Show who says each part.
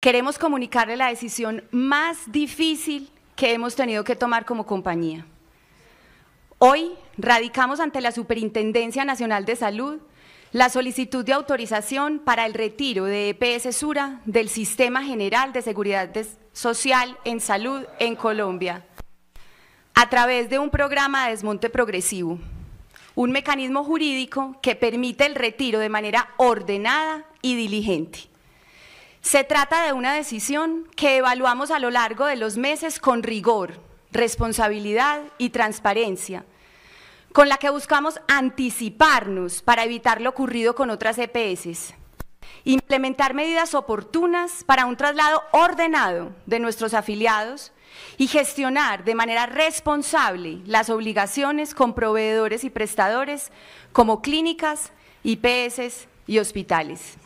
Speaker 1: queremos comunicarle la decisión más difícil que hemos tenido que tomar como compañía. Hoy radicamos ante la Superintendencia Nacional de Salud la solicitud de autorización para el retiro de EPS Sura del Sistema General de Seguridad Social en Salud en Colombia a través de un programa de desmonte progresivo, un mecanismo jurídico que permite el retiro de manera ordenada y diligente. Se trata de una decisión que evaluamos a lo largo de los meses con rigor, responsabilidad y transparencia, con la que buscamos anticiparnos para evitar lo ocurrido con otras EPS, implementar medidas oportunas para un traslado ordenado de nuestros afiliados y gestionar de manera responsable las obligaciones con proveedores y prestadores como clínicas, IPS y hospitales.